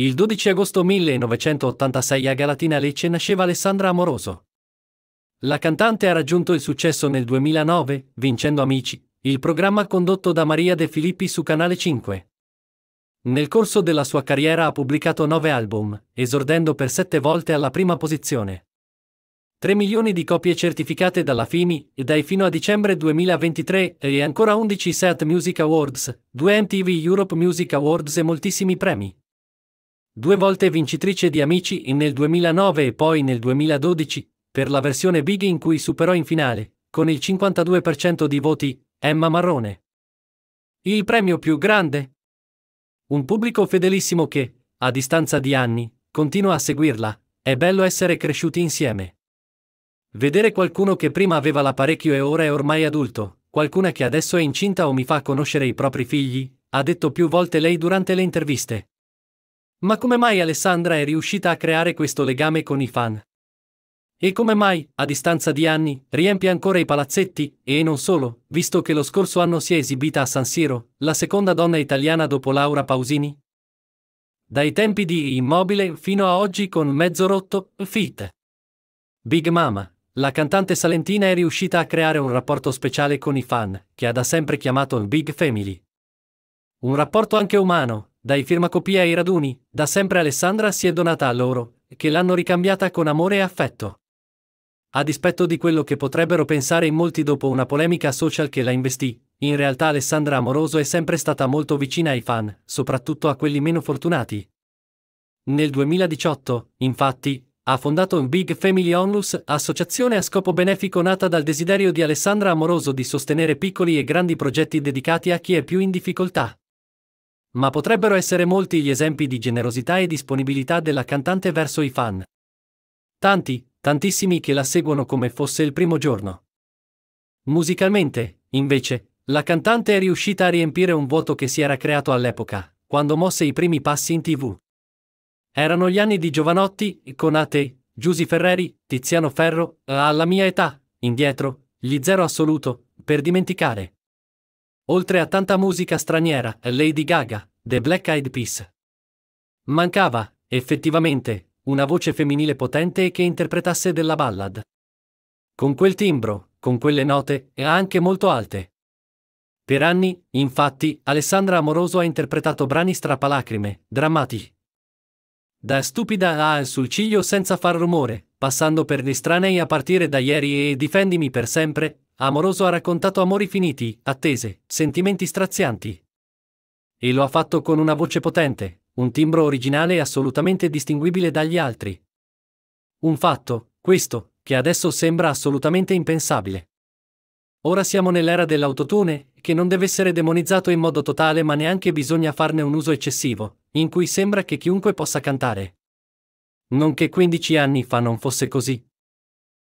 Il 12 agosto 1986 a Galatina Lecce nasceva Alessandra Amoroso. La cantante ha raggiunto il successo nel 2009, vincendo Amici, il programma condotto da Maria De Filippi su Canale 5. Nel corso della sua carriera ha pubblicato nove album, esordendo per sette volte alla prima posizione. 3 milioni di copie certificate dalla FIMI e dai fino a dicembre 2023 e ancora 11 SEAT Music Awards, 2 MTV Europe Music Awards e moltissimi premi due volte vincitrice di Amici nel 2009 e poi nel 2012, per la versione Big in cui superò in finale, con il 52% di voti, Emma Marrone. Il premio più grande? Un pubblico fedelissimo che, a distanza di anni, continua a seguirla, è bello essere cresciuti insieme. Vedere qualcuno che prima aveva l'apparecchio e ora è ormai adulto, qualcuna che adesso è incinta o mi fa conoscere i propri figli, ha detto più volte lei durante le interviste. Ma come mai Alessandra è riuscita a creare questo legame con i fan? E come mai, a distanza di anni, riempie ancora i palazzetti, e non solo, visto che lo scorso anno si è esibita a San Siro, la seconda donna italiana dopo Laura Pausini? Dai tempi di Immobile fino a oggi con Mezzo Rotto, Fit. Big Mama, la cantante salentina è riuscita a creare un rapporto speciale con i fan, che ha da sempre chiamato Big Family. Un rapporto anche umano, dai firmacopie ai raduni, da sempre Alessandra si è donata a loro, che l'hanno ricambiata con amore e affetto. A dispetto di quello che potrebbero pensare in molti dopo una polemica social che la investì, in realtà Alessandra Amoroso è sempre stata molto vicina ai fan, soprattutto a quelli meno fortunati. Nel 2018, infatti, ha fondato un Big Family Onlus, associazione a scopo benefico nata dal desiderio di Alessandra Amoroso di sostenere piccoli e grandi progetti dedicati a chi è più in difficoltà. Ma potrebbero essere molti gli esempi di generosità e disponibilità della cantante verso i fan. Tanti, tantissimi che la seguono come fosse il primo giorno. Musicalmente, invece, la cantante è riuscita a riempire un vuoto che si era creato all'epoca, quando mosse i primi passi in tv. Erano gli anni di Giovanotti, con Ate, Giusi Ferreri, Tiziano Ferro, alla mia età, indietro, gli zero assoluto, per dimenticare. Oltre a tanta musica straniera, Lady Gaga, The Black Eyed Peas. Mancava, effettivamente, una voce femminile potente che interpretasse della ballad. Con quel timbro, con quelle note, e anche molto alte. Per anni, infatti, Alessandra Amoroso ha interpretato brani strapalacrime, drammati. Da stupida a sul ciglio senza far rumore, passando per gli stranei a partire da ieri e difendimi per sempre, Amoroso ha raccontato amori finiti, attese, sentimenti strazianti. E lo ha fatto con una voce potente, un timbro originale e assolutamente distinguibile dagli altri. Un fatto, questo, che adesso sembra assolutamente impensabile. Ora siamo nell'era dell'autotune, che non deve essere demonizzato in modo totale ma neanche bisogna farne un uso eccessivo, in cui sembra che chiunque possa cantare. Non che 15 anni fa non fosse così.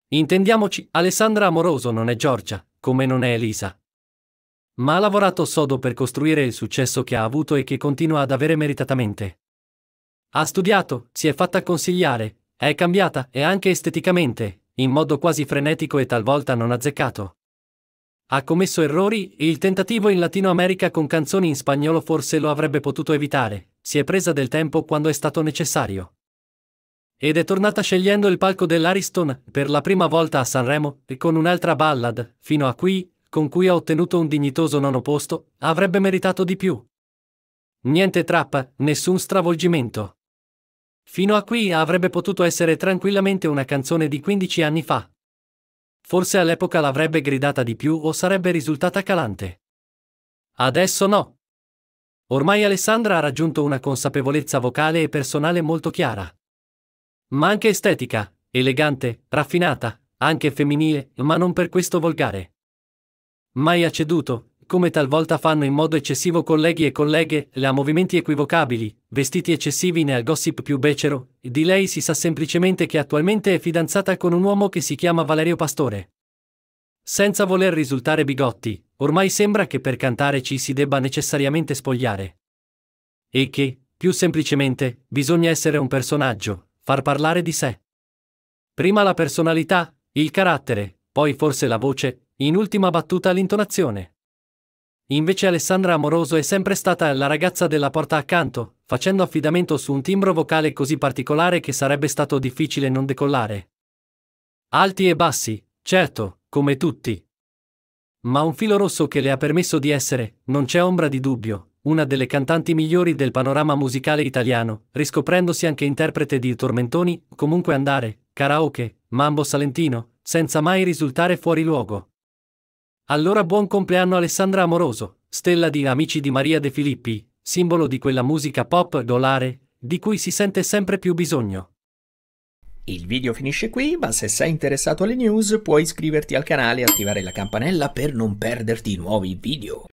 Intendiamoci, Alessandra Amoroso non è Giorgia, come non è Elisa. Ma ha lavorato sodo per costruire il successo che ha avuto e che continua ad avere meritatamente. Ha studiato, si è fatta consigliare, è cambiata e anche esteticamente, in modo quasi frenetico e talvolta non azzeccato. Ha commesso errori il tentativo in Latino America con canzoni in spagnolo forse lo avrebbe potuto evitare, si è presa del tempo quando è stato necessario. Ed è tornata scegliendo il palco dell'Ariston per la prima volta a Sanremo e con un'altra ballad, fino a qui, con cui ha ottenuto un dignitoso nono posto, avrebbe meritato di più. Niente trappa, nessun stravolgimento. Fino a qui avrebbe potuto essere tranquillamente una canzone di 15 anni fa. Forse all'epoca l'avrebbe gridata di più o sarebbe risultata calante. Adesso no. Ormai Alessandra ha raggiunto una consapevolezza vocale e personale molto chiara ma anche estetica, elegante, raffinata, anche femminile, ma non per questo volgare. Mai ha ceduto, come talvolta fanno in modo eccessivo colleghi e colleghe, a movimenti equivocabili, vestiti eccessivi né al gossip più becero, di lei si sa semplicemente che attualmente è fidanzata con un uomo che si chiama Valerio Pastore. Senza voler risultare bigotti, ormai sembra che per cantare ci si debba necessariamente spogliare. E che, più semplicemente, bisogna essere un personaggio, far parlare di sé. Prima la personalità, il carattere, poi forse la voce, in ultima battuta l'intonazione. Invece Alessandra Amoroso è sempre stata la ragazza della porta accanto, facendo affidamento su un timbro vocale così particolare che sarebbe stato difficile non decollare. Alti e bassi, certo, come tutti. Ma un filo rosso che le ha permesso di essere, non c'è ombra di dubbio, una delle cantanti migliori del panorama musicale italiano, riscoprendosi anche interprete di tormentoni, comunque andare, karaoke, mambo salentino, senza mai risultare fuori luogo. Allora buon compleanno Alessandra Amoroso, stella di Amici di Maria De Filippi, simbolo di quella musica pop dolare, di cui si sente sempre più bisogno. Il video finisce qui, ma se sei interessato alle news puoi iscriverti al canale e attivare la campanella per non perderti i nuovi video.